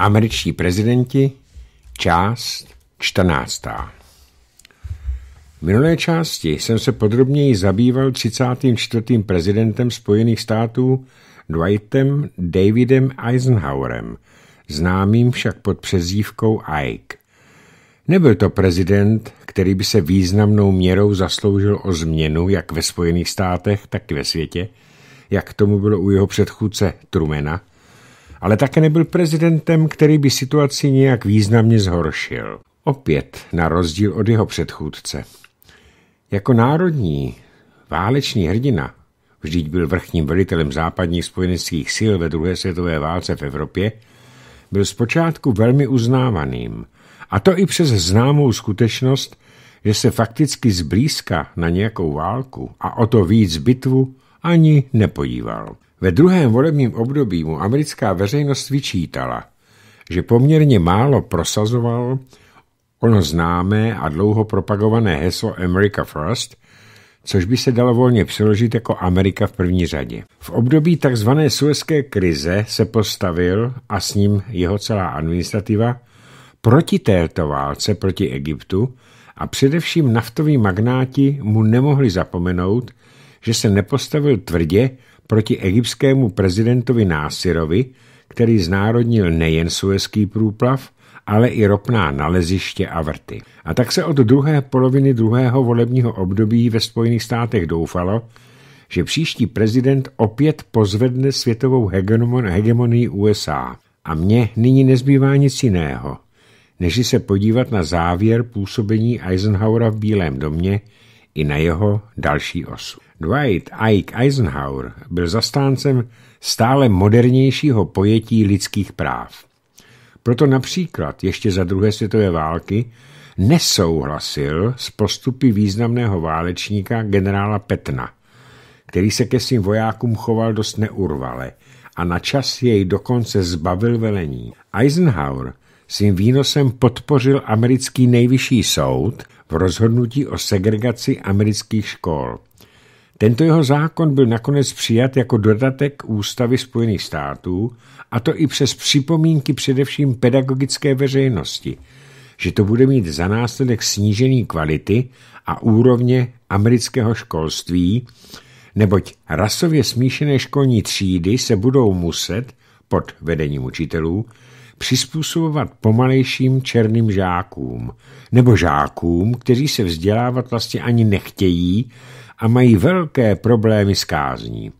Američtí prezidenti, část 14. V minulé části jsem se podrobněji zabýval 34. prezidentem Spojených států Dwightem Davidem Eisenhowerem, známým však pod přezdívkou Ike. Nebyl to prezident, který by se významnou měrou zasloužil o změnu jak ve Spojených státech, tak i ve světě, jak tomu bylo u jeho předchůdce Trumena – ale také nebyl prezidentem, který by situaci nějak významně zhoršil. Opět na rozdíl od jeho předchůdce. Jako národní válečný hrdina, vždyť byl vrchním velitelem západních spojeneckých sil ve druhé světové válce v Evropě, byl zpočátku velmi uznávaným. A to i přes známou skutečnost, že se fakticky zblízka na nějakou válku a o to víc bitvu ani nepodíval. Ve druhém volebním období mu americká veřejnost vyčítala, že poměrně málo prosazoval ono známé a dlouho propagované heslo America First, což by se dalo volně přeložit jako Amerika v první řadě. V období tzv. suezké krize se postavil a s ním jeho celá administrativa proti této válce proti Egyptu a především naftoví magnáti mu nemohli zapomenout, že se nepostavil tvrdě proti egyptskému prezidentovi Násirovi, který znárodnil nejen suezký průplav, ale i ropná naleziště a vrty. A tak se od druhé poloviny druhého volebního období ve Spojených státech doufalo, že příští prezident opět pozvedne světovou hegemonii USA. A mně nyní nezbývá nic jiného, než se podívat na závěr působení Eisenhowera v Bílém domě, i na jeho další osu. Dwight Ike Eisenhower byl zastáncem stále modernějšího pojetí lidských práv. Proto například ještě za druhé světové války nesouhlasil s postupy významného válečníka generála Petna, který se ke svým vojákům choval dost neurvale a na čas jej dokonce zbavil velení. Eisenhower svým výnosem podpořil americký nejvyšší soud v rozhodnutí o segregaci amerických škol. Tento jeho zákon byl nakonec přijat jako dodatek Ústavy Spojených států, a to i přes připomínky především pedagogické veřejnosti, že to bude mít za následek snížení kvality a úrovně amerického školství, neboť rasově smíšené školní třídy se budou muset pod vedením učitelů přizpůsobovat pomalejším černým žákům, nebo žákům, kteří se vzdělávat vlastně ani nechtějí a mají velké problémy s kázní.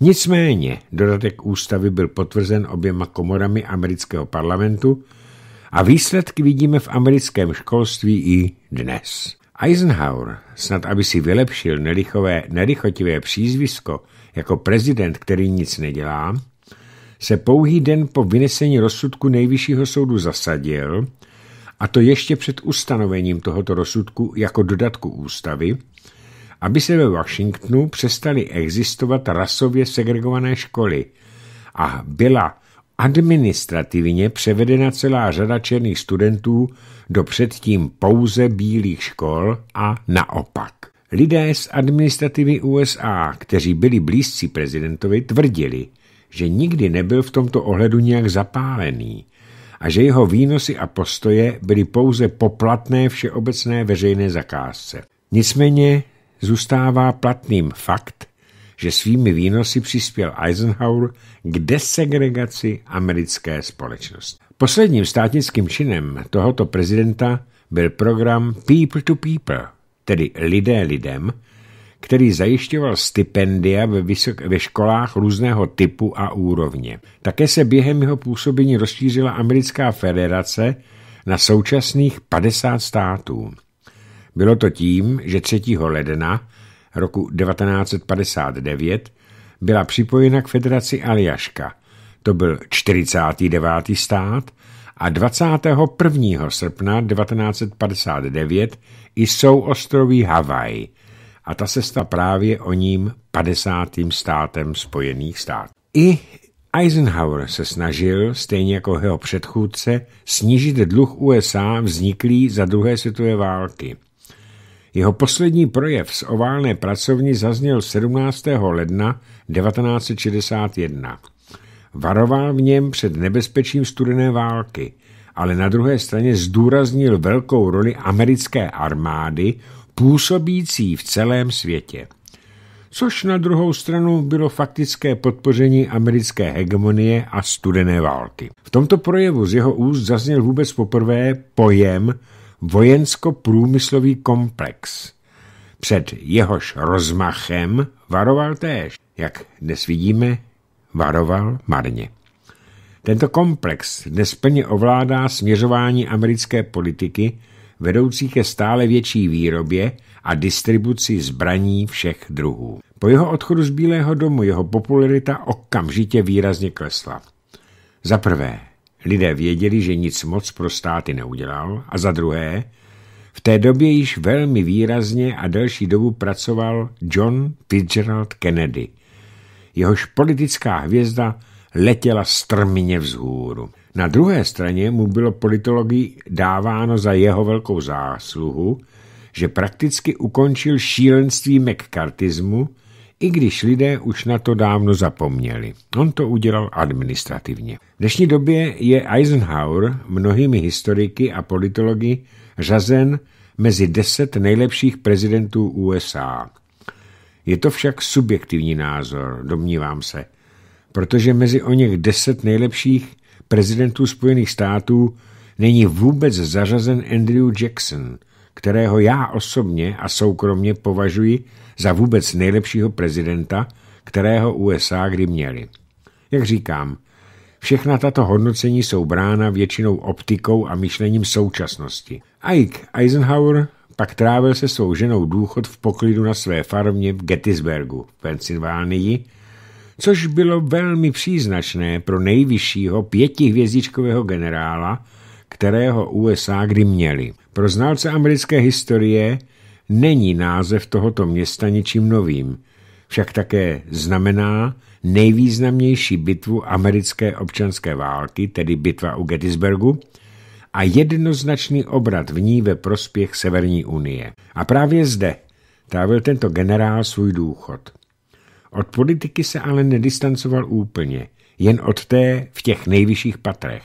Nicméně dodatek ústavy byl potvrzen oběma komorami amerického parlamentu a výsledky vidíme v americkém školství i dnes. Eisenhower, snad aby si vylepšil nelichové, nelichotivé přízvisko jako prezident, který nic nedělá, se pouhý den po vynesení rozsudku nejvyššího soudu zasadil, a to ještě před ustanovením tohoto rozsudku jako dodatku ústavy, aby se ve Washingtonu přestaly existovat rasově segregované školy a byla administrativně převedena celá řada černých studentů do předtím pouze bílých škol a naopak. Lidé z administrativy USA, kteří byli blízcí prezidentovi, tvrdili – že nikdy nebyl v tomto ohledu nějak zapálený a že jeho výnosy a postoje byly pouze poplatné všeobecné veřejné zakázce. Nicméně zůstává platným fakt, že svými výnosy přispěl Eisenhower k desegregaci americké společnosti. Posledním státnickým činem tohoto prezidenta byl program People to People, tedy lidé lidem, který zajišťoval stipendia ve, vysok- ve školách různého typu a úrovně. Také se během jeho působení rozšířila americká federace na současných 50 států. Bylo to tím, že 3. ledna roku 1959 byla připojena k federaci Aljaška. To byl 49. stát a 21. srpna 1959 i souostroví Havaj – a ta se stala právě o ním 50. státem Spojených států. I Eisenhower se snažil, stejně jako jeho předchůdce, snížit dluh USA vzniklý za druhé světové války. Jeho poslední projev z oválné pracovny zazněl 17. ledna 1961. Varoval v něm před nebezpečím studené války, ale na druhé straně zdůraznil velkou roli americké armády působící v celém světě. Což na druhou stranu bylo faktické podpoření americké hegemonie a studené války. V tomto projevu z jeho úst zazněl vůbec poprvé pojem vojensko-průmyslový komplex. Před jehož rozmachem varoval též, jak dnes vidíme, varoval marně. Tento komplex dnes plně ovládá směřování americké politiky, vedoucí ke stále větší výrobě a distribuci zbraní všech druhů. Po jeho odchodu z Bílého domu jeho popularita okamžitě výrazně klesla. Za prvé, lidé věděli, že nic moc pro státy neudělal a za druhé, v té době již velmi výrazně a delší dobu pracoval John Fitzgerald Kennedy. Jehož politická hvězda letěla strmně vzhůru. Na druhé straně mu bylo politologii dáváno za jeho velkou zásluhu, že prakticky ukončil šílenství mekkartismu, i když lidé už na to dávno zapomněli. On to udělal administrativně. V dnešní době je Eisenhower mnohými historiky a politology řazen mezi deset nejlepších prezidentů USA. Je to však subjektivní názor, domnívám se, protože mezi o něch deset nejlepších prezidentů Spojených států není vůbec zařazen Andrew Jackson, kterého já osobně a soukromně považuji za vůbec nejlepšího prezidenta, kterého USA kdy měli. Jak říkám, všechna tato hodnocení jsou brána většinou optikou a myšlením současnosti. Ike Eisenhower pak trávil se svou ženou důchod v poklidu na své farmě v Gettysburgu v Pensylvánii, což bylo velmi příznačné pro nejvyššího pětihvězdičkového generála, kterého USA kdy měli. Pro znalce americké historie není název tohoto města ničím novým, však také znamená nejvýznamnější bitvu americké občanské války, tedy bitva u Gettysburgu, a jednoznačný obrat v ní ve prospěch Severní unie. A právě zde távil tento generál svůj důchod. Od politiky se ale nedistancoval úplně, jen od té v těch nejvyšších patrech.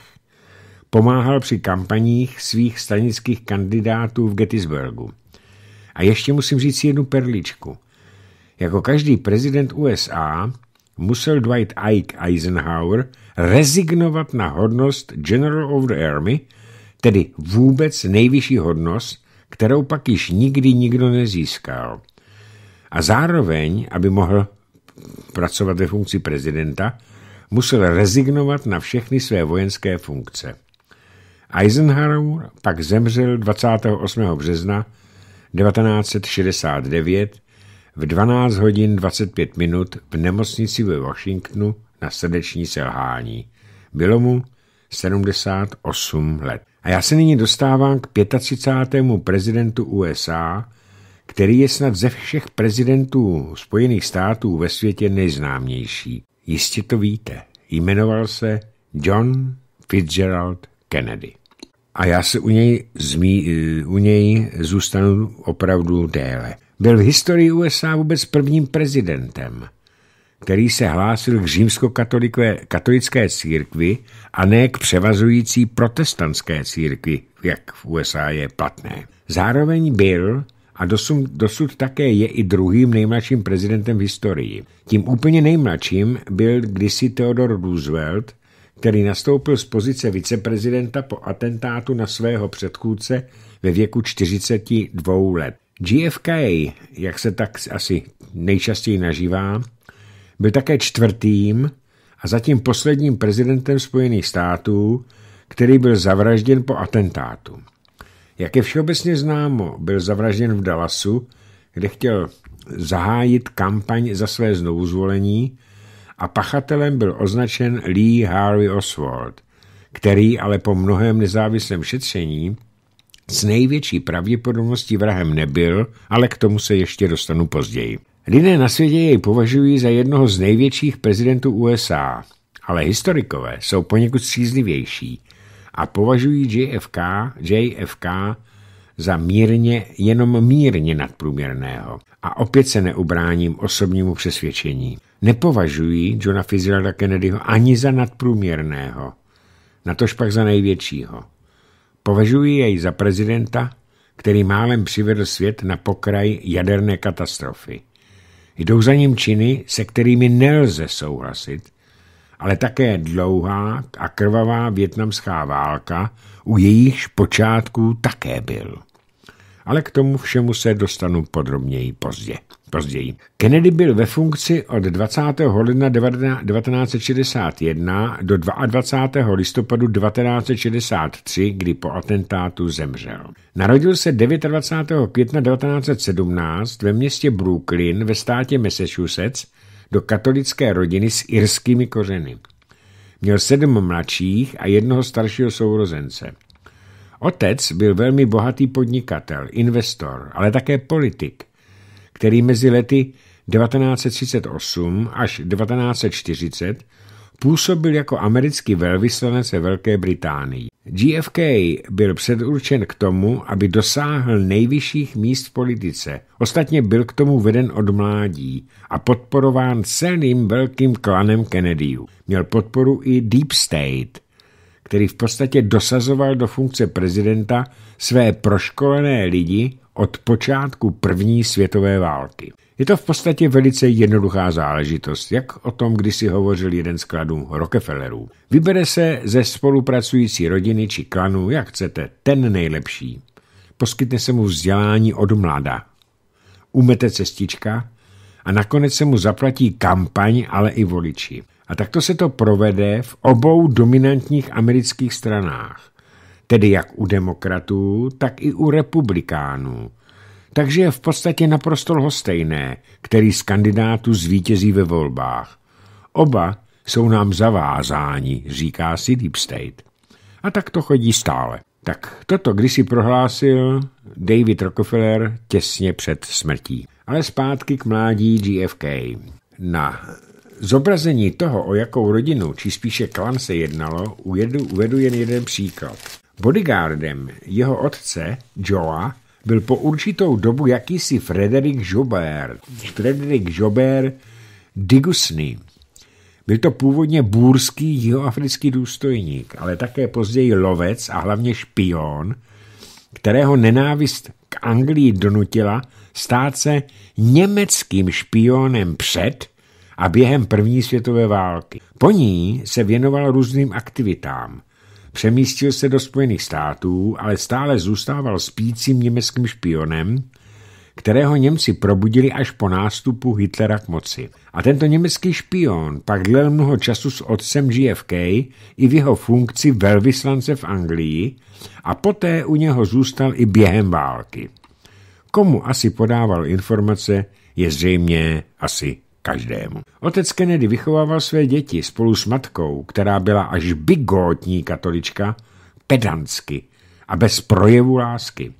Pomáhal při kampaních svých stanických kandidátů v Gettysburgu. A ještě musím říct jednu perličku. Jako každý prezident USA musel Dwight Ike Eisenhower rezignovat na hodnost General of the Army, tedy vůbec nejvyšší hodnost, kterou pak již nikdy nikdo nezískal. A zároveň, aby mohl pracovat ve funkci prezidenta, musel rezignovat na všechny své vojenské funkce. Eisenhower pak zemřel 28. března 1969 v 12 hodin 25 minut v nemocnici ve Washingtonu na srdeční selhání. Bylo mu 78 let. A já se nyní dostávám k 35. prezidentu USA, který je snad ze všech prezidentů Spojených států ve světě nejznámější. Jistě to víte. Jmenoval se John Fitzgerald Kennedy. A já se u něj, zmí, u něj zůstanu opravdu déle. Byl v historii USA vůbec prvním prezidentem, který se hlásil k římskokatolické církvi a ne k převazující protestantské církvi, jak v USA je platné. Zároveň byl a dosud, dosud také je i druhým nejmladším prezidentem v historii. Tím úplně nejmladším byl kdysi Theodore Roosevelt, který nastoupil z pozice viceprezidenta po atentátu na svého předchůdce ve věku 42 let. GFK, jak se tak asi nejčastěji nažívá, byl také čtvrtým a zatím posledním prezidentem Spojených států, který byl zavražděn po atentátu. Jak je všeobecně známo, byl zavražděn v Dallasu, kde chtěl zahájit kampaň za své znovuzvolení a pachatelem byl označen Lee Harvey Oswald, který ale po mnohem nezávislém šetření s největší pravděpodobností vrahem nebyl, ale k tomu se ještě dostanu později. Lidé na světě jej považují za jednoho z největších prezidentů USA, ale historikové jsou poněkud střízlivější a považují JFK, JFK za mírně, jenom mírně nadprůměrného. A opět se neubráním osobnímu přesvědčení. Nepovažují Johna Fitzgeralda Kennedyho ani za nadprůměrného, natož pak za největšího. Považují jej za prezidenta, který málem přivedl svět na pokraj jaderné katastrofy. Jdou za ním činy, se kterými nelze souhlasit, ale také dlouhá a krvavá větnamská válka, u jejichž počátků také byl. Ale k tomu všemu se dostanu podrobněji pozdě, později. Kennedy byl ve funkci od 20. ledna 1961 do 22. listopadu 1963, kdy po atentátu zemřel. Narodil se 29. května 1917 ve městě Brooklyn ve státě Massachusetts do katolické rodiny s irskými kořeny. Měl sedm mladších a jednoho staršího sourozence. Otec byl velmi bohatý podnikatel, investor, ale také politik, který mezi lety 1938 až 1940 Působil jako americký velvyslanec ve Velké Británii. JFK byl předurčen k tomu, aby dosáhl nejvyšších míst v politice. Ostatně byl k tomu veden od mládí a podporován celým velkým klanem Kennedyů. Měl podporu i Deep State, který v podstatě dosazoval do funkce prezidenta své proškolené lidi od počátku první světové války. Je to v podstatě velice jednoduchá záležitost, jak o tom kdysi hovořil jeden z kladů Rockefellerů. Vybere se ze spolupracující rodiny či klanu, jak chcete, ten nejlepší. Poskytne se mu vzdělání od mlada. Umete cestička a nakonec se mu zaplatí kampaň, ale i voliči. A takto se to provede v obou dominantních amerických stranách, tedy jak u demokratů, tak i u republikánů takže je v podstatě naprosto lhostejné, který z kandidátů zvítězí ve volbách. Oba jsou nám zavázáni, říká si Deep State. A tak to chodí stále. Tak toto kdysi prohlásil David Rockefeller těsně před smrtí. Ale zpátky k mládí JFK. Na zobrazení toho, o jakou rodinu, či spíše klan se jednalo, uvedu, uvedu jen jeden příklad. Bodyguardem jeho otce, Joa, byl po určitou dobu jakýsi Frederik Jobert. Frederik Jobert Digusný. Byl to původně bůrský jihoafrický důstojník, ale také později lovec a hlavně špion, kterého nenávist k Anglii donutila stát se německým špionem před a během první světové války. Po ní se věnoval různým aktivitám. Přemístil se do Spojených států, ale stále zůstával spícím německým špionem, kterého Němci probudili až po nástupu Hitlera k moci. A tento německý špion pak dlel mnoho času s otcem JFK i v jeho funkci velvyslance v Anglii a poté u něho zůstal i během války. Komu asi podával informace, je zřejmě asi každému. Otec Kennedy vychovával své děti spolu s matkou, která byla až bigotní katolička, pedantsky a bez projevu lásky.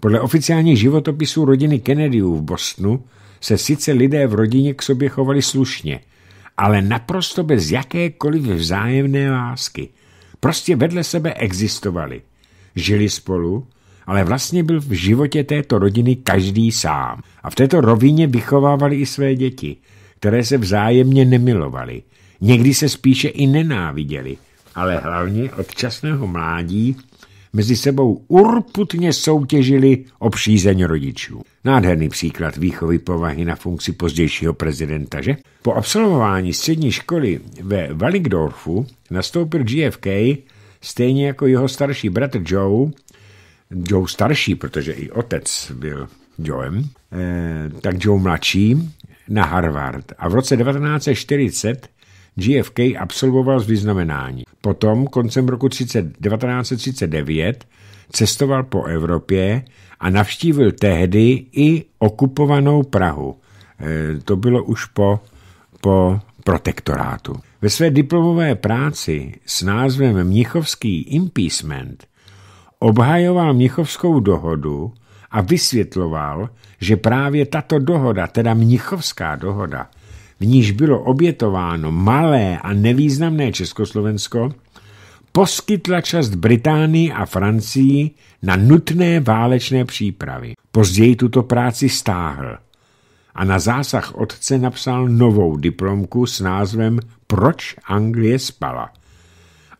Podle oficiálních životopisů rodiny Kennedyů v Bostonu se sice lidé v rodině k sobě chovali slušně, ale naprosto bez jakékoliv vzájemné lásky. Prostě vedle sebe existovali. Žili spolu, ale vlastně byl v životě této rodiny každý sám. A v této rovině vychovávali i své děti, které se vzájemně nemilovali. Někdy se spíše i nenáviděli, ale hlavně od časného mládí mezi sebou urputně soutěžili o přízeň rodičů. Nádherný příklad výchovy povahy na funkci pozdějšího prezidenta, že? Po absolvování střední školy ve Valigdorfu nastoupil GFK, stejně jako jeho starší bratr Joe, Joe starší, protože i otec byl Joem, eh, tak Joe mladší na Harvard. A v roce 1940 JFK absolvoval vyznamenání. Potom koncem roku 30, 1939 cestoval po Evropě a navštívil tehdy i okupovanou Prahu. Eh, to bylo už po, po protektorátu. Ve své diplomové práci s názvem Mnichovský impeachment obhajoval Mnichovskou dohodu a vysvětloval, že právě tato dohoda, teda Mnichovská dohoda, v níž bylo obětováno malé a nevýznamné Československo, poskytla část Británii a Francii na nutné válečné přípravy. Později tuto práci stáhl a na zásah otce napsal novou diplomku s názvem Proč Anglie spala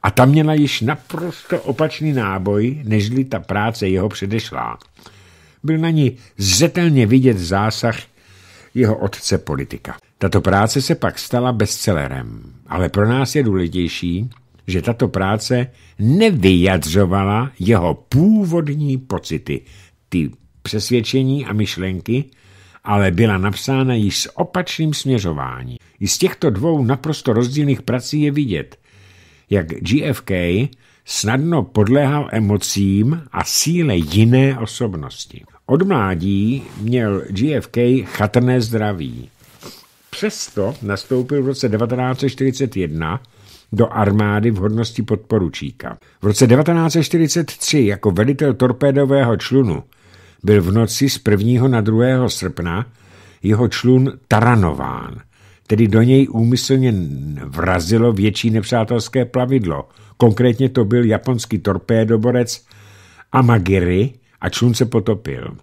a ta měla již naprosto opačný náboj, nežli ta práce jeho předešla. Byl na ní zřetelně vidět zásah jeho otce politika. Tato práce se pak stala bestsellerem, ale pro nás je důležitější, že tato práce nevyjadřovala jeho původní pocity, ty přesvědčení a myšlenky, ale byla napsána již s opačným směřováním. I z těchto dvou naprosto rozdílných prací je vidět, jak GFK snadno podléhal emocím a síle jiné osobnosti. Od mládí měl GFK chatrné zdraví. Přesto nastoupil v roce 1941 do armády v hodnosti podporučíka. V roce 1943 jako velitel torpédového člunu byl v noci z 1. na 2. srpna jeho člun taranován tedy do něj úmyslně vrazilo větší nepřátelské plavidlo. Konkrétně to byl japonský torpédoborec Amagiri a člun se potopil.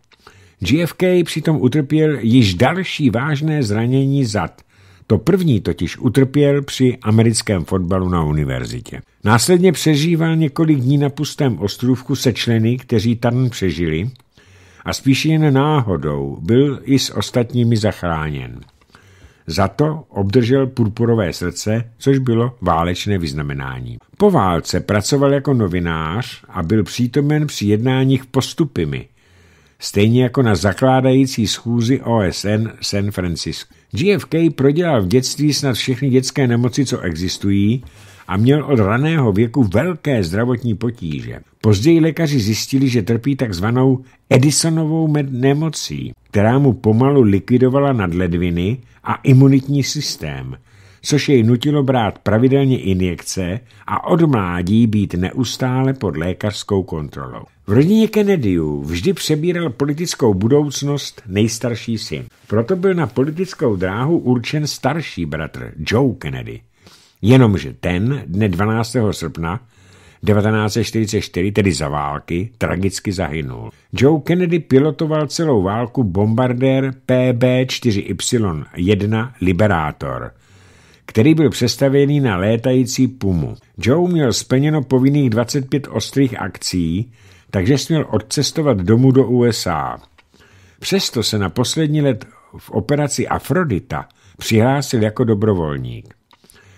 JFK přitom utrpěl již další vážné zranění zad. To první totiž utrpěl při americkém fotbalu na univerzitě. Následně přežíval několik dní na pustém ostrůvku se členy, kteří tam přežili, a spíš jen náhodou byl i s ostatními zachráněn. Za to obdržel purpurové srdce, což bylo válečné vyznamenání. Po válce pracoval jako novinář a byl přítomen při jednáních postupymi, stejně jako na zakládající schůzi OSN San Francisco. JFK prodělal v dětství snad všechny dětské nemoci, co existují, a měl od raného věku velké zdravotní potíže. Později lékaři zjistili, že trpí takzvanou Edisonovou nemocí, která mu pomalu likvidovala nadledviny a imunitní systém, což jej nutilo brát pravidelně injekce a od mládí být neustále pod lékařskou kontrolou. V rodině Kennedyů vždy přebíral politickou budoucnost nejstarší syn. Proto byl na politickou dráhu určen starší bratr Joe Kennedy. Jenomže ten dne 12. srpna 1944, tedy za války, tragicky zahynul. Joe Kennedy pilotoval celou válku bombardér PB-4Y-1 Liberator který byl přestavěný na létající Pumu. Joe měl splněno povinných 25 ostrých akcí, takže směl odcestovat domů do USA. Přesto se na poslední let v operaci Afrodita přihlásil jako dobrovolník.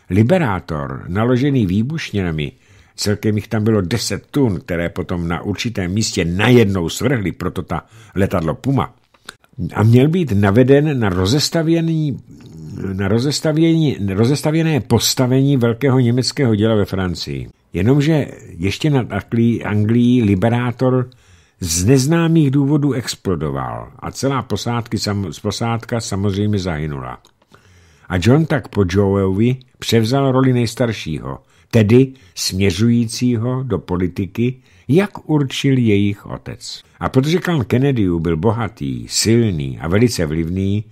Liberátor, naložený výbušněnami, Celkem jich tam bylo deset tun, které potom na určitém místě najednou svrhly, proto ta letadlo Puma. A měl být naveden na rozestavěný na rozestavěné postavení velkého německého děla ve Francii. Jenomže ještě nad Anglií, Anglií liberátor z neznámých důvodů explodoval a celá posádky, sam, posádka samozřejmě zahynula. A John tak po Joeovi převzal roli nejstaršího tedy směřujícího do politiky, jak určil jejich otec. A protože Klan Kennedyů byl bohatý, silný a velice vlivný,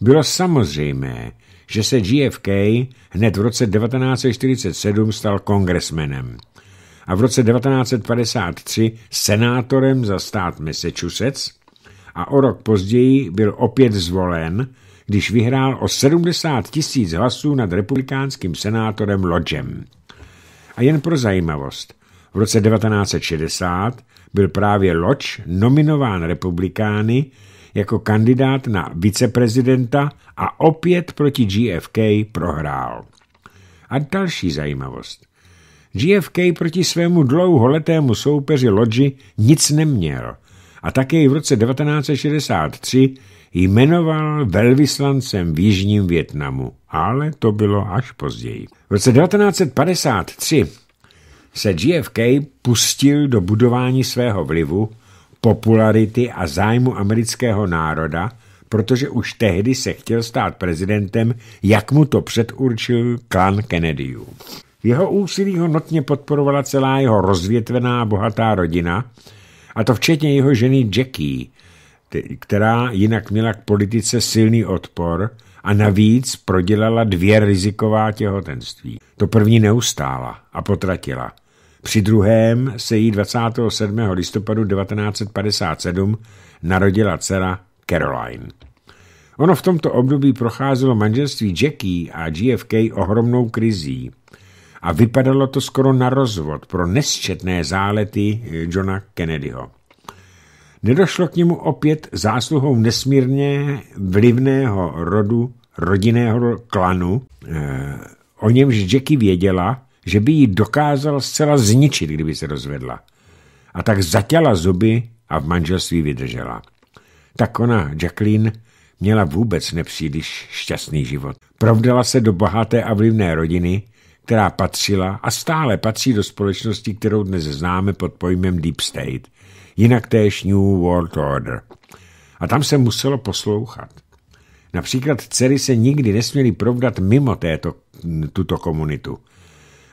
bylo samozřejmé, že se JFK hned v roce 1947 stal kongresmenem a v roce 1953 senátorem za stát Massachusetts a o rok později byl opět zvolen, když vyhrál o 70 tisíc hlasů nad republikánským senátorem Lodgem. A jen pro zajímavost, v roce 1960 byl právě Loč nominován republikány jako kandidát na viceprezidenta a opět proti GFK prohrál. A další zajímavost. GFK proti svému dlouholetému soupeři Lodži nic neměl a také v roce 1963 jmenoval velvyslancem v Jižním Větnamu, ale to bylo až později. V roce 1953 se JFK pustil do budování svého vlivu, popularity a zájmu amerického národa, protože už tehdy se chtěl stát prezidentem, jak mu to předurčil klan Kennedyů. Jeho úsilí ho notně podporovala celá jeho rozvětvená bohatá rodina, a to včetně jeho ženy Jackie, která jinak měla k politice silný odpor a navíc prodělala dvě riziková těhotenství. To první neustála a potratila. Při druhém se jí 27. listopadu 1957 narodila dcera Caroline. Ono v tomto období procházelo manželství Jackie a GFK ohromnou krizí a vypadalo to skoro na rozvod pro nesčetné zálety eh, Johna Kennedyho. Nedošlo k němu opět zásluhou nesmírně vlivného rodu, rodinného klanu, eh, o němž Jackie věděla, že by ji dokázal zcela zničit, kdyby se rozvedla. A tak zatěla zuby a v manželství vydržela. Tak ona, Jacqueline, měla vůbec nepříliš šťastný život. Provdala se do bohaté a vlivné rodiny, která patřila a stále patří do společnosti, kterou dnes známe pod pojmem Deep State – jinak též New World Order. A tam se muselo poslouchat. Například dcery se nikdy nesměly provdat mimo této, tuto komunitu.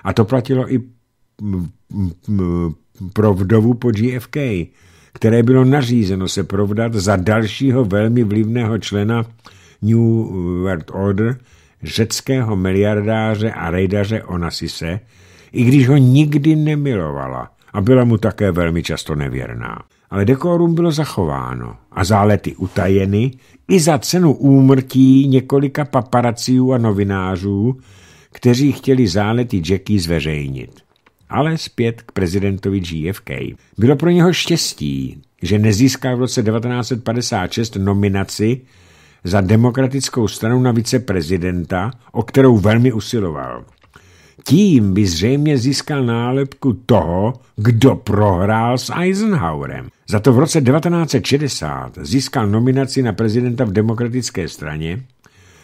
A to platilo i pro vdovu po GFK, které bylo nařízeno se provdat za dalšího velmi vlivného člena New World Order, řeckého miliardáře a rejdaře Onasise, i když ho nikdy nemilovala a byla mu také velmi často nevěrná. Ale dekorum bylo zachováno a zálety utajeny i za cenu úmrtí několika paparaciů a novinářů, kteří chtěli zálety Jackie zveřejnit. Ale zpět k prezidentovi GFK. Bylo pro něho štěstí, že nezískal v roce 1956 nominaci za demokratickou stranu na viceprezidenta, o kterou velmi usiloval tím by zřejmě získal nálepku toho, kdo prohrál s Eisenhowerem. Za to v roce 1960 získal nominaci na prezidenta v demokratické straně,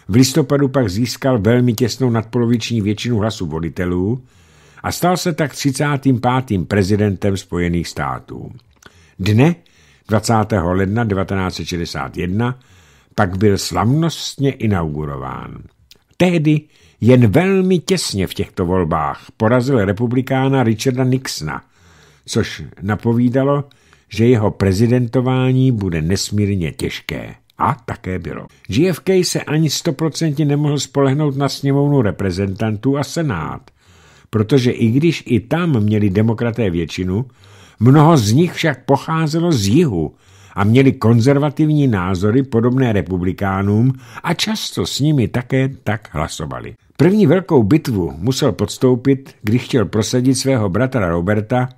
v listopadu pak získal velmi těsnou nadpoloviční většinu hlasů volitelů a stal se tak 35. prezidentem Spojených států. Dne 20. ledna 1961 pak byl slavnostně inaugurován. Tehdy jen velmi těsně v těchto volbách porazil republikána Richarda Nixona, což napovídalo, že jeho prezidentování bude nesmírně těžké. A také bylo. JFK se ani stoprocentně nemohl spolehnout na sněmovnu reprezentantů a senát, protože i když i tam měli demokraté většinu, mnoho z nich však pocházelo z jihu a měli konzervativní názory podobné republikánům a často s nimi také tak hlasovali. První velkou bitvu musel podstoupit, když chtěl prosadit svého bratra Roberta,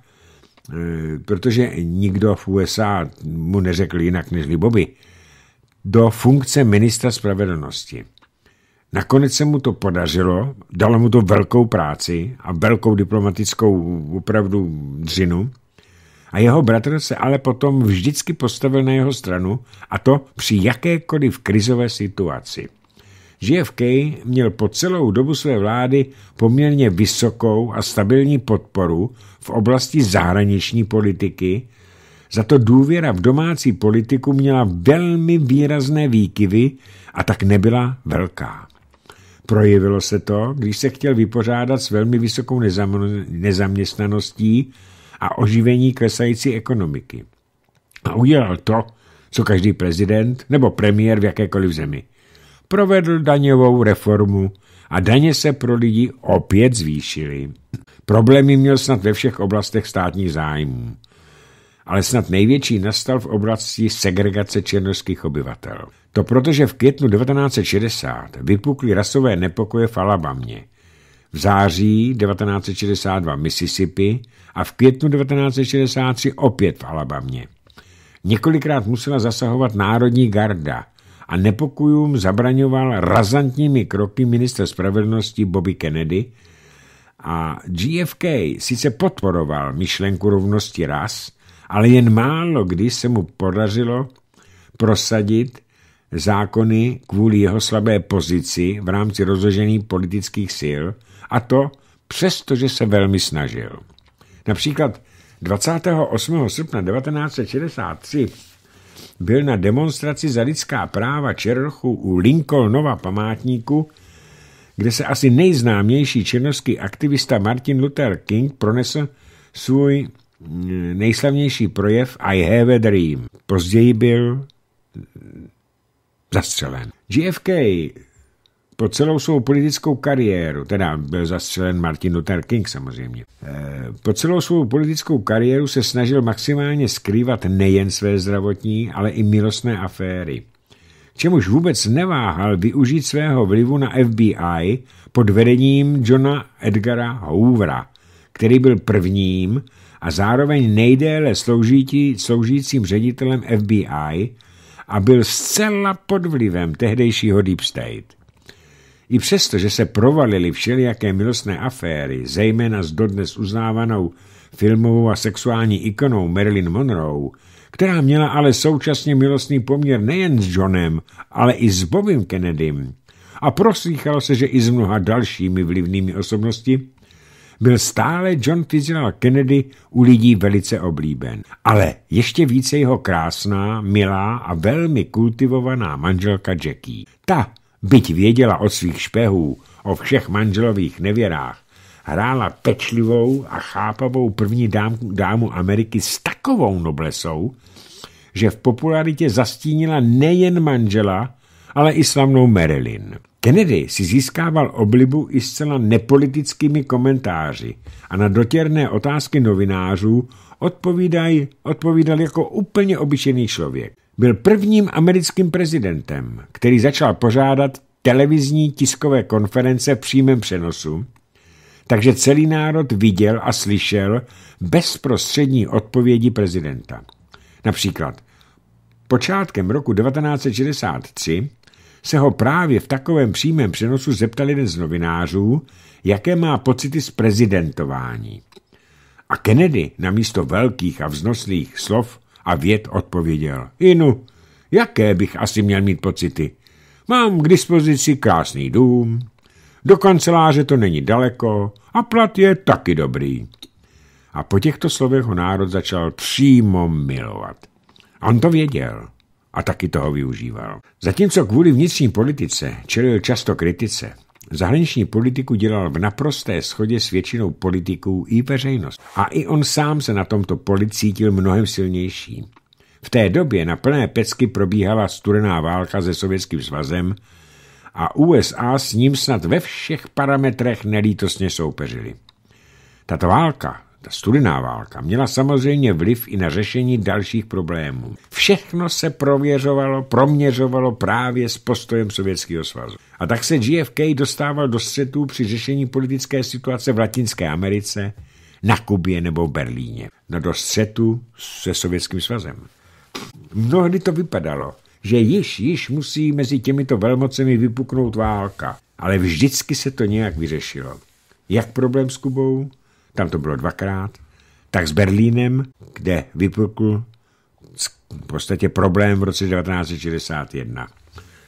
e, protože nikdo v USA mu neřekl jinak než Bobby, do funkce ministra spravedlnosti. Nakonec se mu to podařilo, dalo mu to velkou práci a velkou diplomatickou opravdu dřinu. A jeho bratr se ale potom vždycky postavil na jeho stranu a to při jakékoliv krizové situaci. JFK měl po celou dobu své vlády poměrně vysokou a stabilní podporu v oblasti zahraniční politiky, za to důvěra v domácí politiku měla velmi výrazné výkyvy a tak nebyla velká. Projevilo se to, když se chtěl vypořádat s velmi vysokou nezaměstnaností a oživení klesající ekonomiky. A udělal to, co každý prezident nebo premiér v jakékoliv zemi – provedl daňovou reformu a daně se pro lidi opět zvýšily. Problémy měl snad ve všech oblastech státních zájmů. Ale snad největší nastal v oblasti segregace černožských obyvatel. To protože v květnu 1960 vypukly rasové nepokoje v Alabamě, v září 1962 v Mississippi a v květnu 1963 opět v Alabamě. Několikrát musela zasahovat Národní garda – a nepokojům zabraňoval razantními kroky ministra spravedlnosti Bobby Kennedy a GFK sice podporoval myšlenku rovnosti ras, ale jen málo kdy se mu podařilo prosadit zákony kvůli jeho slabé pozici v rámci rozložených politických sil a to přesto, že se velmi snažil. Například 28. srpna 1963 byl na demonstraci za lidská práva Černochů u Lincolnova památníku, kde se asi nejznámější černoský aktivista Martin Luther King pronesl svůj mm, nejslavnější projev I have a dream. Později byl mm, zastřelen. JFK po celou svou politickou kariéru, teda byl zastřelen Martin Luther King samozřejmě, eh, po celou svou politickou kariéru se snažil maximálně skrývat nejen své zdravotní, ale i milostné aféry. Čemuž vůbec neváhal využít svého vlivu na FBI pod vedením Johna Edgara Hoovera, který byl prvním a zároveň nejdéle sloužící, sloužícím ředitelem FBI a byl zcela pod vlivem tehdejšího Deep State. I přesto, že se provalily všelijaké milostné aféry, zejména s dodnes uznávanou filmovou a sexuální ikonou Marilyn Monroe, která měla ale současně milostný poměr nejen s Johnem, ale i s Bobem Kennedym, a proslýchalo se, že i s mnoha dalšími vlivnými osobnosti, byl stále John Fitzgerald Kennedy u lidí velice oblíben. Ale ještě více jeho krásná, milá a velmi kultivovaná manželka Jackie. Ta, byť věděla od svých špehů o všech manželových nevěrách, hrála pečlivou a chápavou první dámu dámu Ameriky s takovou noblesou, že v popularitě zastínila nejen manžela, ale i slavnou Marilyn. Kennedy si získával oblibu i zcela nepolitickými komentáři a na dotěrné otázky novinářů odpovídal jako úplně obyčejný člověk. Byl prvním americkým prezidentem, který začal pořádat televizní tiskové konference v přímém přenosu, takže celý národ viděl a slyšel bezprostřední odpovědi prezidenta. Například, počátkem roku 1963 se ho právě v takovém přímém přenosu zeptal jeden z novinářů, jaké má pocity z prezidentování. A Kennedy na místo velkých a vznoslých slov a věd odpověděl. Inu, jaké bych asi měl mít pocity? Mám k dispozici krásný dům, do kanceláře to není daleko a plat je taky dobrý. A po těchto slovech ho národ začal přímo milovat. on to věděl a taky toho využíval. Zatímco kvůli vnitřní politice čelil často kritice, Zahraniční politiku dělal v naprosté schodě s většinou politiků i veřejnost. A i on sám se na tomto poli cítil mnohem silnější. V té době na plné pecky probíhala studená válka se Sovětským svazem a USA s ním snad ve všech parametrech nelítostně soupeřili. Tato válka ta studená válka měla samozřejmě vliv i na řešení dalších problémů. Všechno se prověřovalo, proměřovalo právě s postojem Sovětského svazu. A tak se JFK dostával do střetů při řešení politické situace v Latinské Americe, na Kubě nebo v Berlíně. No do střetu se Sovětským svazem. Mnohdy to vypadalo, že již, již musí mezi těmito velmocemi vypuknout válka. Ale vždycky se to nějak vyřešilo. Jak problém s Kubou, tam to bylo dvakrát, tak s Berlínem, kde vypukl v podstatě problém v roce 1961.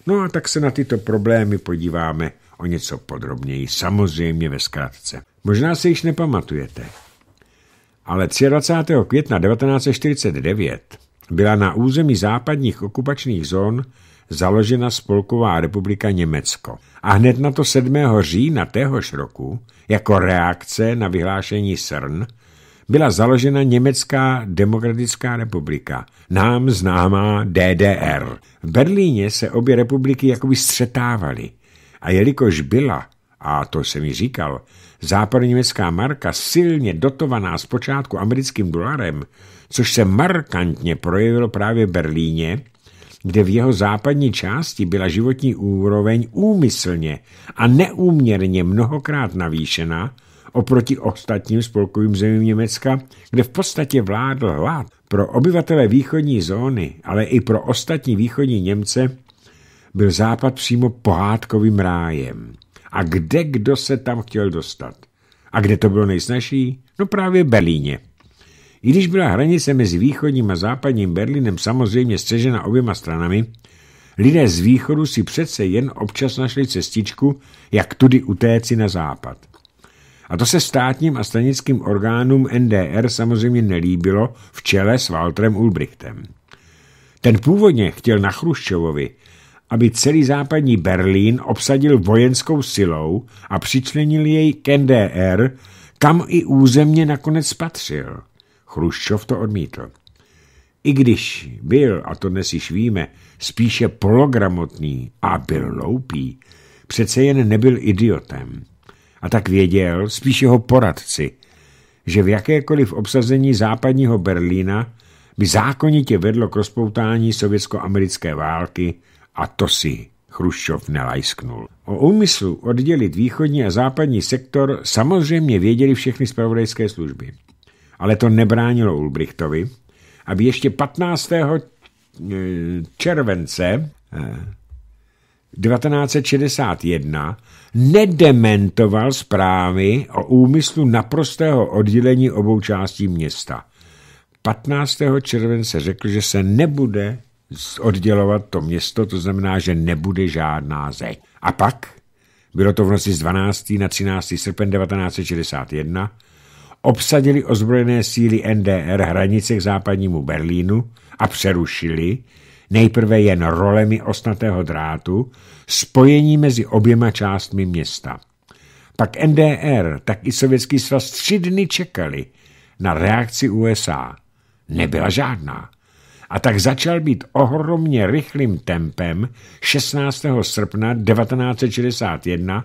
No a tak se na tyto problémy podíváme o něco podrobněji, samozřejmě ve zkratce. Možná si již nepamatujete, ale 23. května 1949 byla na území západních okupačních zón založena Spolková republika Německo. A hned na to 7. října téhož roku jako reakce na vyhlášení Srn byla založena Německá demokratická republika, nám známá DDR. V Berlíně se obě republiky jakoby střetávaly a jelikož byla, a to jsem mi říkal, německá marka silně dotovaná zpočátku americkým dolarem, což se markantně projevilo právě v Berlíně, kde v jeho západní části byla životní úroveň úmyslně a neúměrně mnohokrát navýšena oproti ostatním spolkovým zemím Německa, kde v podstatě vládl hlad. Pro obyvatele východní zóny, ale i pro ostatní východní Němce, byl západ přímo pohádkovým rájem. A kde kdo se tam chtěl dostat? A kde to bylo nejsnažší? No právě Berlíně. I když byla hranice mezi východním a západním Berlínem samozřejmě střežena oběma stranami, lidé z východu si přece jen občas našli cestičku, jak tudy utéci na západ. A to se státním a stranickým orgánům NDR samozřejmě nelíbilo v čele s Walterem Ulbrichtem. Ten původně chtěl na Chruščovovi, aby celý západní Berlín obsadil vojenskou silou a přičlenil jej k NDR, kam i územně nakonec patřil – Chruščov to odmítl. I když byl, a to dnes již víme, spíše pologramotný a byl loupý, přece jen nebyl idiotem. A tak věděl, spíše jeho poradci, že v jakékoliv obsazení západního Berlína by zákonitě vedlo k rozpoutání sovětsko-americké války a to si Chruščov nelajsknul. O úmyslu oddělit východní a západní sektor samozřejmě věděli všechny spravodajské služby ale to nebránilo Ulbrichtovi, aby ještě 15. Eh, července 1961 eh, nedementoval zprávy o úmyslu naprostého oddělení obou částí města. 15. července řekl, že se nebude oddělovat to město, to znamená, že nebude žádná zeď. A pak, bylo to v noci z 12. na 13. srpen 1961, obsadili ozbrojené síly NDR hranice k západnímu Berlínu a přerušili, nejprve jen rolemi osnatého drátu, spojení mezi oběma částmi města. Pak NDR, tak i Sovětský svaz tři dny čekali na reakci USA. Nebyla žádná. A tak začal být ohromně rychlým tempem 16. srpna 1961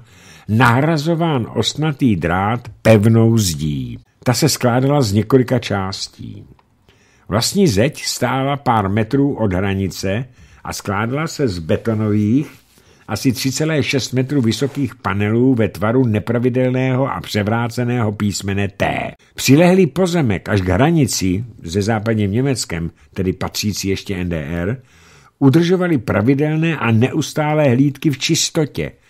nahrazován osnatý drát pevnou zdí. Ta se skládala z několika částí. Vlastní zeď stála pár metrů od hranice a skládala se z betonových, asi 3,6 metrů vysokých panelů ve tvaru nepravidelného a převráceného písmene T. Přilehlý pozemek až k hranici ze západním Německem, tedy patřící ještě NDR, udržovali pravidelné a neustálé hlídky v čistotě –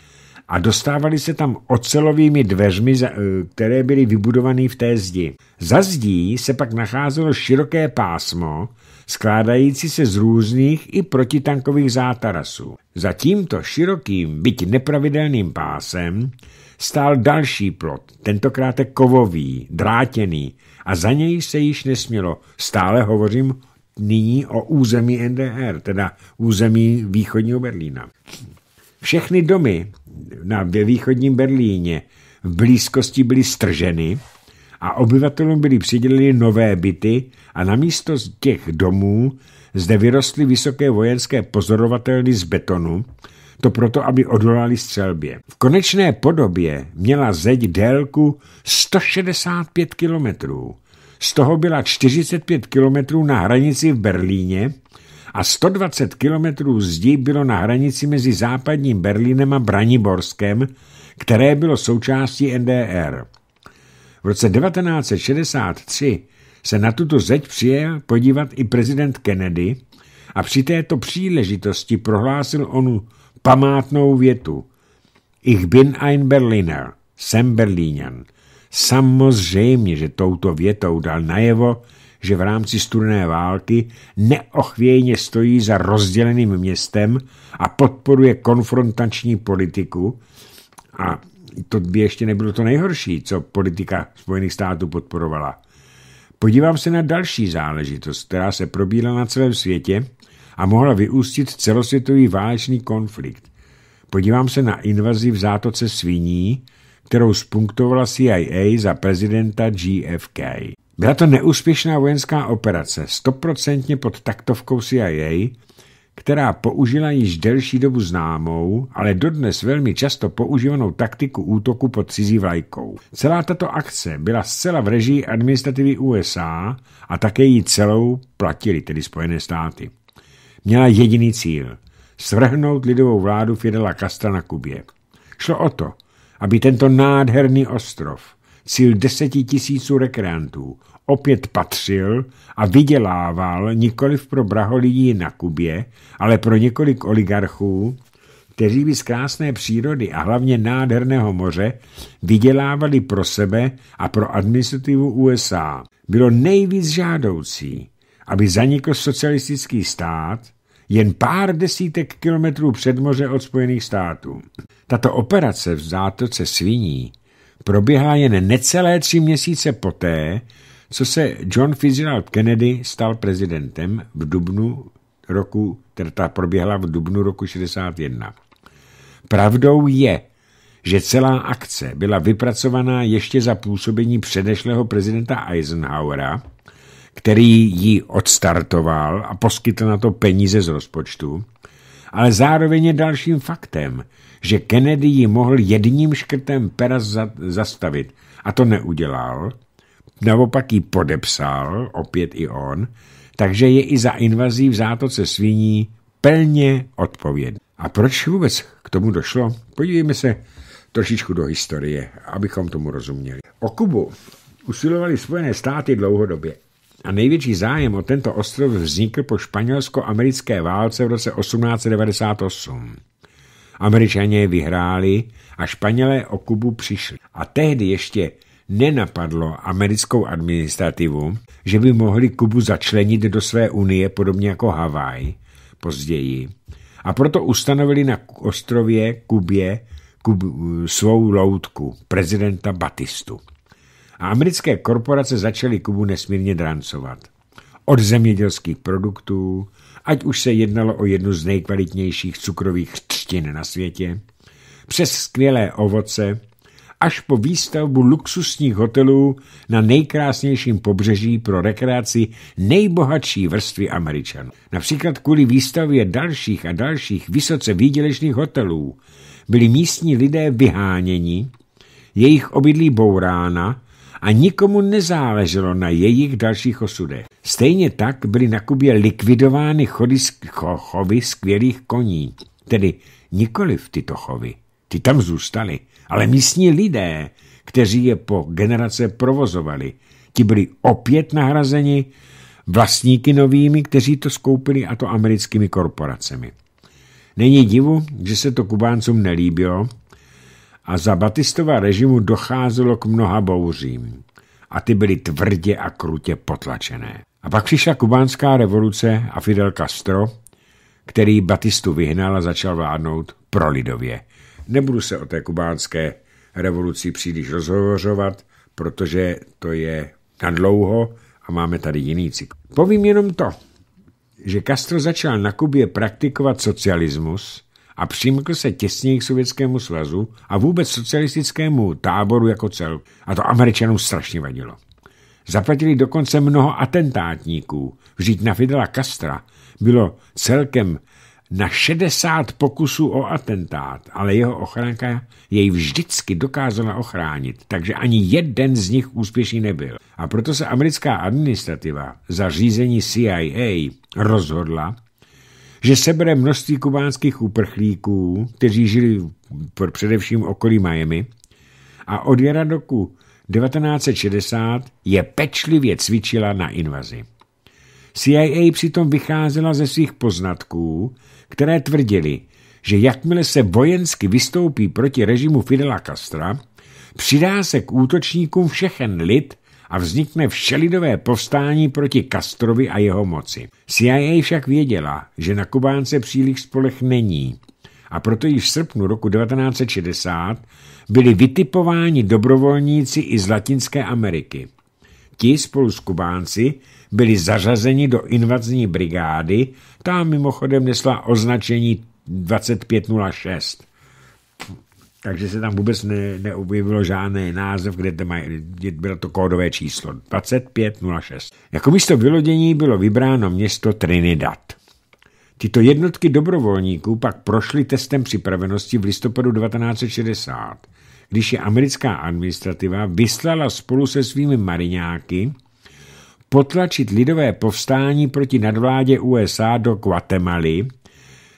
a dostávali se tam ocelovými dveřmi, eh, které byly vybudované v té zdi. Za zdí se pak nacházelo široké pásmo, skládající se z různých i protitankových zátarasů. Za tímto širokým, byť nepravidelným pásem, stál další plot, tentokrát kovový, drátěný, a za něj se již nesmělo. Stále hovořím nyní o území NDR, teda území východního Berlína. Všechny domy, na, ve východním Berlíně v blízkosti byly strženy a obyvatelům byly přiděleny nové byty a na místo těch domů zde vyrostly vysoké vojenské pozorovatelny z betonu, to proto, aby odolali střelbě. V konečné podobě měla zeď délku 165 kilometrů. Z toho byla 45 kilometrů na hranici v Berlíně a 120 kilometrů zdi bylo na hranici mezi západním Berlínem a Braniborskem, které bylo součástí NDR. V roce 1963 se na tuto zeď přijel podívat i prezident Kennedy a při této příležitosti prohlásil onu památnou větu Ich bin ein Berliner, jsem Berlíňan. Samozřejmě, že touto větou dal najevo, že v rámci studené války neochvějně stojí za rozděleným městem a podporuje konfrontační politiku. A to by ještě nebylo to nejhorší, co politika Spojených států podporovala. Podívám se na další záležitost, která se probíla na celém světě a mohla vyústit celosvětový válečný konflikt. Podívám se na invazi v zátoce sviní, kterou spunktovala CIA za prezidenta GFK. Byla to neúspěšná vojenská operace, stoprocentně pod taktovkou CIA, která použila již delší dobu známou, ale dodnes velmi často používanou taktiku útoku pod cizí vlajkou. Celá tato akce byla zcela v režii administrativy USA a také ji celou platili, tedy Spojené státy. Měla jediný cíl – svrhnout lidovou vládu Fidela Castra na Kubě. Šlo o to, aby tento nádherný ostrov – cíl deseti tisíců rekreantů. Opět patřil a vydělával nikoliv pro braho lidí na Kubě, ale pro několik oligarchů, kteří by z krásné přírody a hlavně nádherného moře vydělávali pro sebe a pro administrativu USA. Bylo nejvíc žádoucí, aby zanikl socialistický stát jen pár desítek kilometrů před moře od Spojených států. Tato operace v zátoce sviní proběhla jen necelé tři měsíce poté, co se John Fitzgerald Kennedy stal prezidentem v dubnu roku, ta proběhla v dubnu roku 61. Pravdou je, že celá akce byla vypracovaná ještě za působení předešlého prezidenta Eisenhowera, který ji odstartoval a poskytl na to peníze z rozpočtu, ale zároveň je dalším faktem, že Kennedy ji mohl jedním škrtem pera zastavit. A to neudělal, naopak ji podepsal, opět i on, takže je i za invazí v zátoce sviní plně odpovědný. A proč vůbec k tomu došlo? Podívejme se trošičku do historie, abychom tomu rozuměli. O Kubu usilovali Spojené státy dlouhodobě a největší zájem o tento ostrov vznikl po španělsko-americké válce v roce 1898. Američané vyhráli a Španělé o Kubu přišli. A tehdy ještě nenapadlo americkou administrativu, že by mohli Kubu začlenit do své unie, podobně jako Havaj později. A proto ustanovili na ostrově Kubě Kub, svou loutku, prezidenta Batistu. A americké korporace začaly Kubu nesmírně drancovat. Od zemědělských produktů, ať už se jednalo o jednu z nejkvalitnějších cukrových výštin na světě, přes skvělé ovoce, až po výstavbu luxusních hotelů na nejkrásnějším pobřeží pro rekreaci nejbohatší vrstvy Američanů. Například kvůli výstavě dalších a dalších vysoce výdělečných hotelů byli místní lidé vyháněni, jejich obydlí bourána a nikomu nezáleželo na jejich dalších osudech. Stejně tak byly na Kubě likvidovány chody, chovy skvělých koní Tedy nikoli v tyto chovy, ty tam zůstali, ale místní lidé, kteří je po generace provozovali, ti byli opět nahrazeni vlastníky novými, kteří to skoupili a to americkými korporacemi. Není divu, že se to Kubáncům nelíbilo a za Batistova režimu docházelo k mnoha bouřím a ty byly tvrdě a krutě potlačené. A pak přišla kubánská revoluce a Fidel Castro – který Batistu vyhnal a začal vládnout pro lidově. Nebudu se o té kubánské revoluci příliš rozhovořovat, protože to je na dlouho a máme tady jiný cykl. Povím jenom to, že Castro začal na Kubě praktikovat socialismus a přimkl se těsně k Sovětskému svazu a vůbec socialistickému táboru jako cel. A to američanům strašně vadilo. Zaplatili dokonce mnoho atentátníků. Vždyť na Fidela Castra bylo celkem na 60 pokusů o atentát, ale jeho ochranka jej vždycky dokázala ochránit, takže ani jeden z nich úspěšný nebyl. A proto se americká administrativa za řízení CIA rozhodla, že sebere množství kubánských uprchlíků, kteří žili v především okolí Miami, a od jara roku 1960 je pečlivě cvičila na invazi. CIA přitom vycházela ze svých poznatků, které tvrdili, že jakmile se vojensky vystoupí proti režimu Fidela Castra, přidá se k útočníkům všechen lid a vznikne všelidové povstání proti Castrovi a jeho moci. CIA však věděla, že na Kubánce příliš spolech není a proto již v srpnu roku 1960 byli vytipováni dobrovolníci i z Latinské Ameriky. Ti spolu s Kubánci byli zařazeni do invazní brigády, ta mimochodem nesla označení 2506. Takže se tam vůbec ne, neobjevilo žádný název, kde to mají, bylo to kódové číslo 2506. Jako místo vylodění bylo vybráno město Trinidad. Tyto jednotky dobrovolníků pak prošly testem připravenosti v listopadu 1960 když je americká administrativa vyslala spolu se svými mariňáky potlačit lidové povstání proti nadvládě USA do Guatemaly,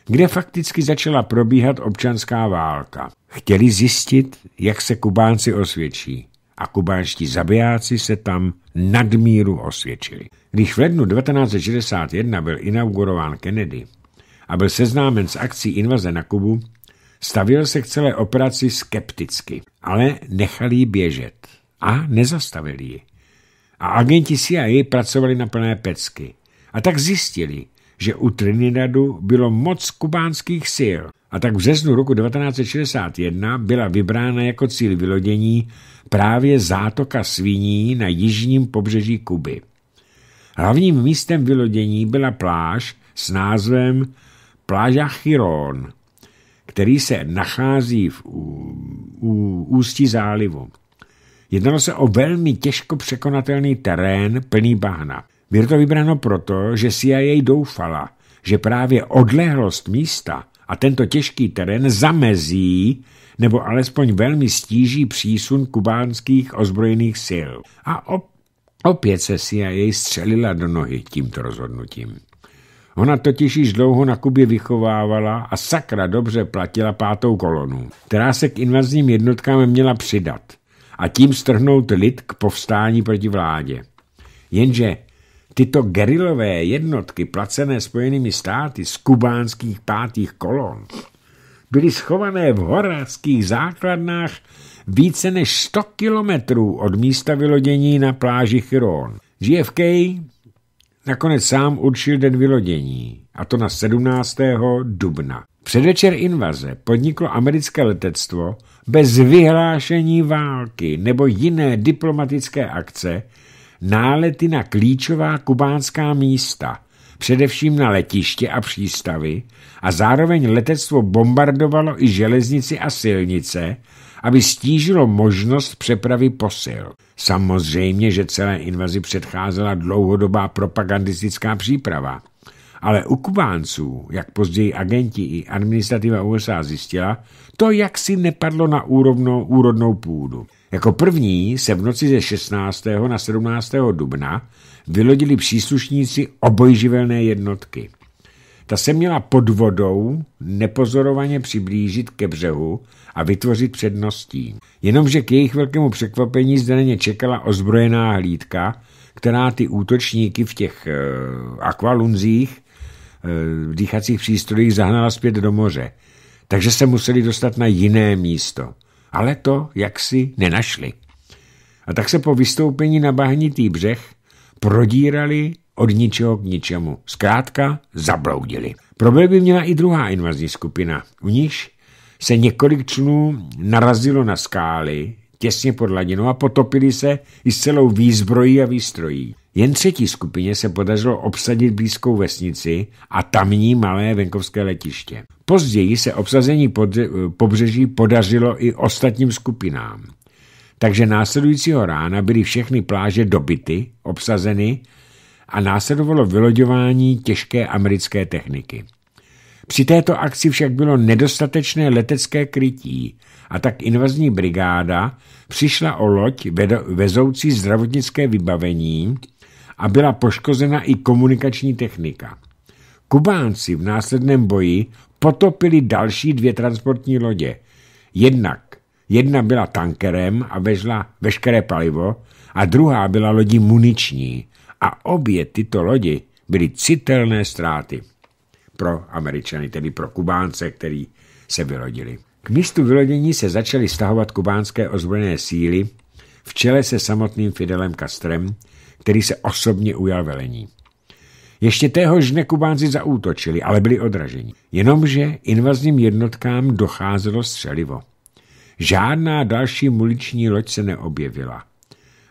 kde fakticky začala probíhat občanská válka. Chtěli zjistit, jak se Kubánci osvědčí a kubánští zabijáci se tam nadmíru osvědčili. Když v lednu 1961 byl inaugurován Kennedy a byl seznámen s akcí invaze na Kubu, Stavil se k celé operaci skepticky, ale nechal ji běžet a nezastavil ji. A agenti CIA pracovali na plné pecky a tak zjistili, že u Trinidadu bylo moc kubánských sil a tak v březnu roku 1961 byla vybrána jako cíl vylodění právě zátoka sviní na jižním pobřeží Kuby. Hlavním místem vylodění byla pláž s názvem Pláža Chiron – který se nachází v, u, u ústí zálivu. Jednalo se o velmi těžko překonatelný terén plný bahna. Bylo to vybráno proto, že CIA doufala, že právě odlehlost místa a tento těžký terén zamezí nebo alespoň velmi stíží přísun kubánských ozbrojených sil. A op- opět se CIA střelila do nohy tímto rozhodnutím. Ona totiž již dlouho na Kubě vychovávala a sakra dobře platila pátou kolonu, která se k invazním jednotkám měla přidat a tím strhnout lid k povstání proti vládě. Jenže tyto gerilové jednotky placené spojenými státy z kubánských pátých kolon byly schované v horáckých základnách více než 100 kilometrů od místa vylodění na pláži Chiron. JFK Nakonec sám určil den vylodění, a to na 17. dubna. Předvečer invaze podniklo americké letectvo bez vyhlášení války nebo jiné diplomatické akce nálety na klíčová kubánská místa, především na letiště a přístavy, a zároveň letectvo bombardovalo i železnici a silnice aby stížilo možnost přepravy posil. Samozřejmě, že celé invazi předcházela dlouhodobá propagandistická příprava. Ale u Kubánců, jak později agenti i administrativa USA zjistila, to jaksi nepadlo na úrovnou, úrodnou půdu. Jako první se v noci ze 16. na 17. dubna vylodili příslušníci obojživelné jednotky. Ta se měla pod vodou nepozorovaně přiblížit ke břehu a vytvořit předností. Jenomže k jejich velkému překvapení zde na ně čekala ozbrojená hlídka, která ty útočníky v těch uh, akvalunzích, e, dýchacích přístrojích zahnala zpět do moře. Takže se museli dostat na jiné místo. Ale to jaksi nenašli. A tak se po vystoupení na bahnitý břeh prodírali od ničeho k ničemu. Zkrátka zabloudili. Problém by měla i druhá invazní skupina. U níž se několik člunů narazilo na skály těsně pod hladinou a potopili se i s celou výzbrojí a výstrojí. Jen třetí skupině se podařilo obsadit blízkou vesnici a tamní malé venkovské letiště. Později se obsazení pobřeží podařilo i ostatním skupinám. Takže následujícího rána byly všechny pláže dobyty, obsazeny a následovalo vyloďování těžké americké techniky. Při této akci však bylo nedostatečné letecké krytí a tak invazní brigáda přišla o loď vezoucí zdravotnické vybavení a byla poškozena i komunikační technika. Kubánci v následném boji potopili další dvě transportní lodě. Jednak jedna byla tankerem a vežla veškeré palivo a druhá byla lodí muniční a obě tyto lodi byly citelné ztráty pro Američany, tedy pro Kubánce, který se vylodili. K místu vylodění se začaly stahovat kubánské ozbrojené síly v čele se samotným Fidelem Castrem, který se osobně ujal velení. Ještě téhož dne Kubánci zaútočili, ale byli odraženi. Jenomže invazním jednotkám docházelo střelivo. Žádná další muliční loď se neobjevila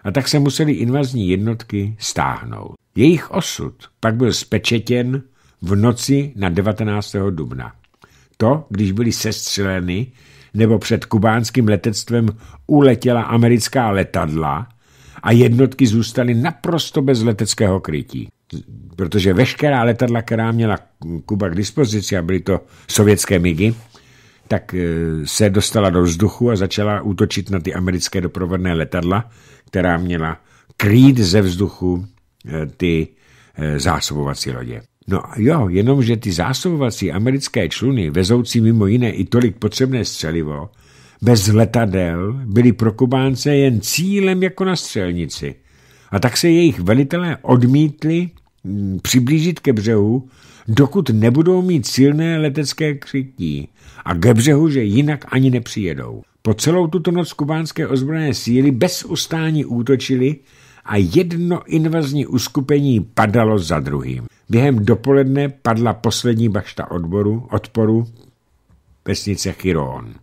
a tak se museli invazní jednotky stáhnout. Jejich osud pak byl spečetěn v noci na 19. dubna. To, když byly sestřeleny nebo před kubánským letectvem uletěla americká letadla a jednotky zůstaly naprosto bez leteckého krytí. Protože veškerá letadla, která měla Kuba k dispozici, a byly to sovětské MIGy, tak eh, se dostala do vzduchu a začala útočit na ty americké doprovodné letadla, která měla krýt ze vzduchu eh, ty eh, zásobovací lodě. No jo, jenomže ty zásobovací americké čluny, vezoucí mimo jiné i tolik potřebné střelivo, bez letadel byly pro Kubánce jen cílem jako na střelnici. A tak se jejich velitelé odmítli mm, přiblížit ke břehu dokud nebudou mít silné letecké křití a ke břehu, že jinak ani nepřijedou. Po celou tuto noc kubánské ozbrojené síly bez ustání útočili a jedno invazní uskupení padalo za druhým. Během dopoledne padla poslední bašta odboru, odporu vesnice Chiron.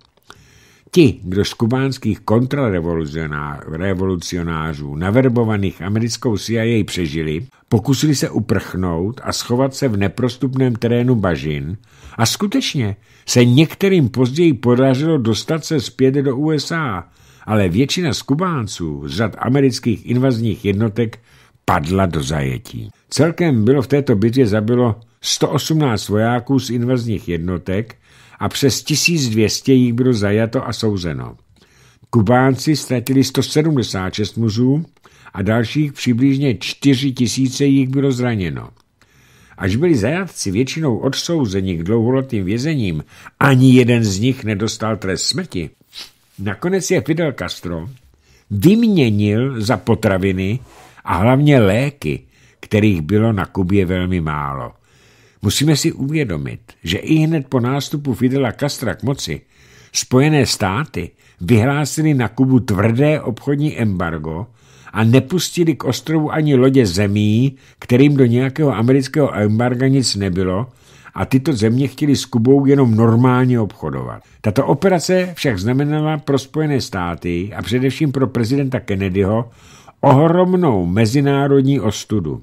Ti, kdo z kubánských kontrarevolucionářů naverbovaných americkou CIA přežili, pokusili se uprchnout a schovat se v neprostupném terénu bažin a skutečně se některým později podařilo dostat se zpět do USA, ale většina z Kubánců z řad amerických invazních jednotek padla do zajetí. Celkem bylo v této bitvě zabilo 118 vojáků z invazních jednotek a přes 1200 jich bylo zajato a souzeno. Kubánci ztratili 176 mužů a dalších přibližně 4000 jich bylo zraněno. Až byli zajatci většinou odsouzeni k dlouholetým vězením, ani jeden z nich nedostal trest smrti. Nakonec je Fidel Castro vyměnil za potraviny a hlavně léky, kterých bylo na Kubě velmi málo. Musíme si uvědomit, že i hned po nástupu Fidela Castra k moci Spojené státy vyhlásili na Kubu tvrdé obchodní embargo a nepustili k ostrovu ani lodě zemí, kterým do nějakého amerického embarga nic nebylo, a tyto země chtěly s Kubou jenom normálně obchodovat. Tato operace však znamenala pro Spojené státy a především pro prezidenta Kennedyho ohromnou mezinárodní ostudu.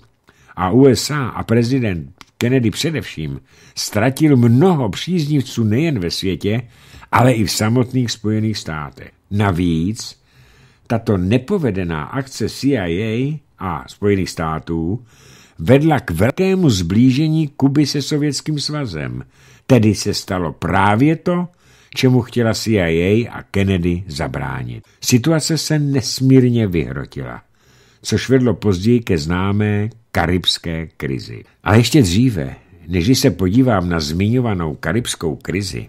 A USA a prezident Kennedy především ztratil mnoho příznivců nejen ve světě, ale i v samotných Spojených státech. Navíc tato nepovedená akce CIA a Spojených států vedla k velkému zblížení Kuby se Sovětským svazem. Tedy se stalo právě to, čemu chtěla CIA a Kennedy zabránit. Situace se nesmírně vyhrotila což vedlo později ke známé karibské krizi. A ještě dříve, než se podívám na zmiňovanou karibskou krizi,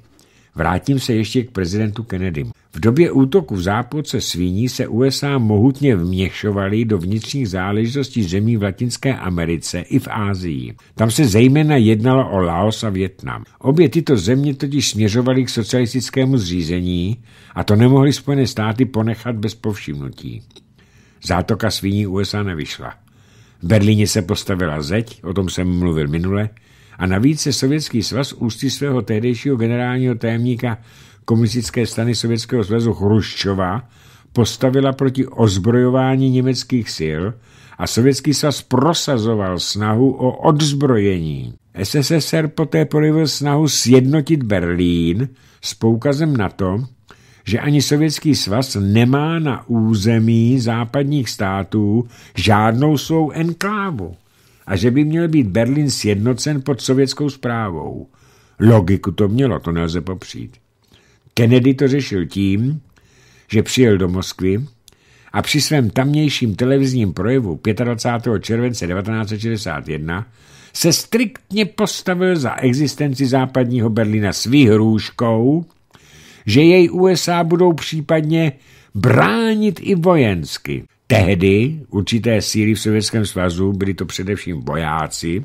vrátím se ještě k prezidentu Kennedy. V době útoku v zápoce svíní se USA mohutně vměšovaly do vnitřních záležitostí zemí v Latinské Americe i v Ázii. Tam se zejména jednalo o Laos a Větnam. Obě tyto země totiž směřovaly k socialistickému zřízení a to nemohly Spojené státy ponechat bez povšimnutí. Zátoka sviní USA nevyšla. V Berlíně se postavila zeď, o tom jsem mluvil minule, a navíc se Sovětský svaz ústí svého tehdejšího generálního tajemníka komunistické strany Sovětského svazu Chruščova postavila proti ozbrojování německých sil a Sovětský svaz prosazoval snahu o odzbrojení. SSSR poté projevil snahu sjednotit Berlín s poukazem na to, že ani Sovětský svaz nemá na území západních států žádnou svou enklávu a že by měl být Berlín sjednocen pod sovětskou zprávou. Logiku to mělo, to nelze popřít. Kennedy to řešil tím, že přijel do Moskvy a při svém tamnějším televizním projevu 25. července 1961 se striktně postavil za existenci západního Berlína s růžkou že jej USA budou případně bránit i vojensky. Tehdy určité síly v Sovětském svazu, byli to především vojáci,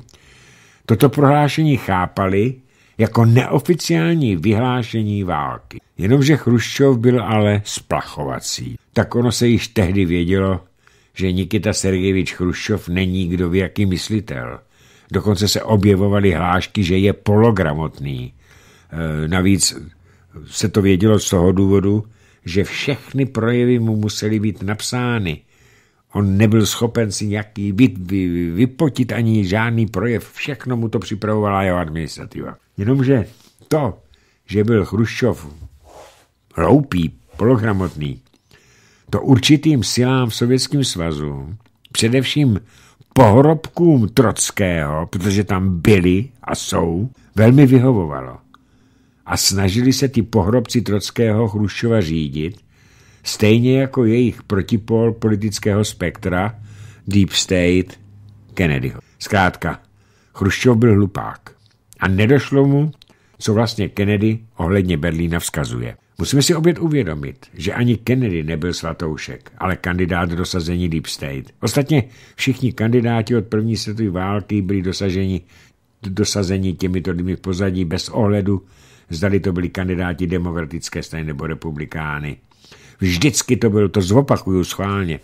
toto prohlášení chápali jako neoficiální vyhlášení války. Jenomže Chruščov byl ale splachovací. Tak ono se již tehdy vědělo, že Nikita Sergejevič Chruščov není kdo ví jaký myslitel. Dokonce se objevovaly hlášky, že je pologramotný. E, navíc se to vědělo z toho důvodu, že všechny projevy mu musely být napsány. On nebyl schopen si nějaký vy, vy, vypotit ani žádný projev. Všechno mu to připravovala jeho administrativa. Jenomže to, že byl Chruščov hloupý, pologramotný, to určitým silám v Sovětském svazu, především pohrobkům Trockého, protože tam byli a jsou, velmi vyhovovalo a snažili se ty pohrobci Trockého Chruščova řídit, stejně jako jejich protipol politického spektra Deep State Kennedyho. Zkrátka, Chruščov byl hlupák a nedošlo mu, co vlastně Kennedy ohledně Berlína vzkazuje. Musíme si opět uvědomit, že ani Kennedy nebyl svatoušek, ale kandidát dosazení Deep State. Ostatně všichni kandidáti od první světové války byli dosaženi, dosazeni těmito lidmi v pozadí bez ohledu zdali to byli kandidáti demokratické strany nebo republikány. Vždycky to bylo, to zopakuju schválně.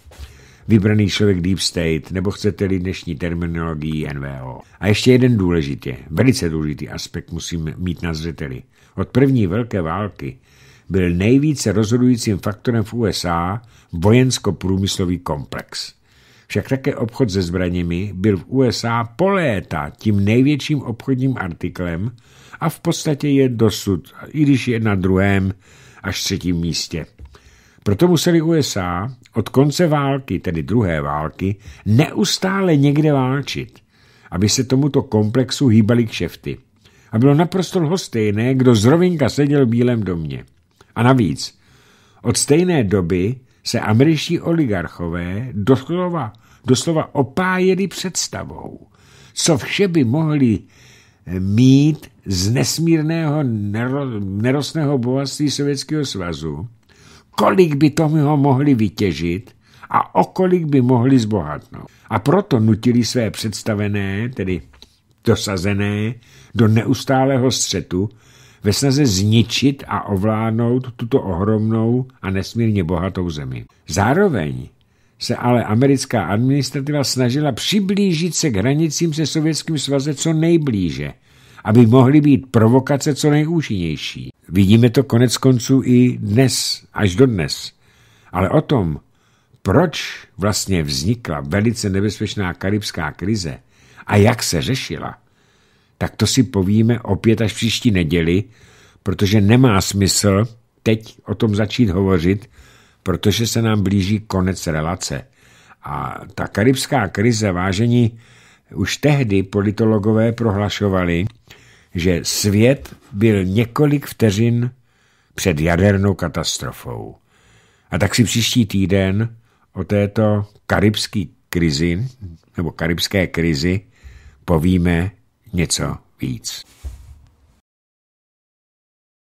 Vybraný člověk Deep State, nebo chcete-li dnešní terminologii NVO. A ještě jeden důležitě, velice důležitý aspekt musím mít na zřeteli. Od první velké války byl nejvíce rozhodujícím faktorem v USA vojensko-průmyslový komplex. Však také obchod se zbraněmi byl v USA po léta tím největším obchodním artiklem a v podstatě je dosud, i když je na druhém až třetím místě. Proto museli USA od konce války, tedy druhé války, neustále někde válčit, aby se tomuto komplexu hýbali kšefty. A bylo naprosto lhostejné, kdo zrovinka seděl v Bílém domě. A navíc, od stejné doby se američtí oligarchové doslova, doslova opájeli představou, co vše by mohli eh, mít z nesmírného nerostného bohatství Sovětského svazu, kolik by ho mohli vytěžit a o kolik by mohli zbohatnout. A proto nutili své představené, tedy dosazené, do neustálého střetu ve snaze zničit a ovládnout tuto ohromnou a nesmírně bohatou zemi. Zároveň se ale americká administrativa snažila přiblížit se k hranicím se Sovětským svazem co nejblíže – aby mohly být provokace co nejúčinnější. Vidíme to konec konců i dnes, až do dnes. Ale o tom, proč vlastně vznikla velice nebezpečná karibská krize a jak se řešila, tak to si povíme opět až příští neděli, protože nemá smysl teď o tom začít hovořit, protože se nám blíží konec relace. A ta karibská krize, vážení, už tehdy politologové prohlašovali, že svět byl několik vteřin před jadernou katastrofou. A tak si příští týden o této karibské krizi, nebo karibské krizi, povíme něco víc.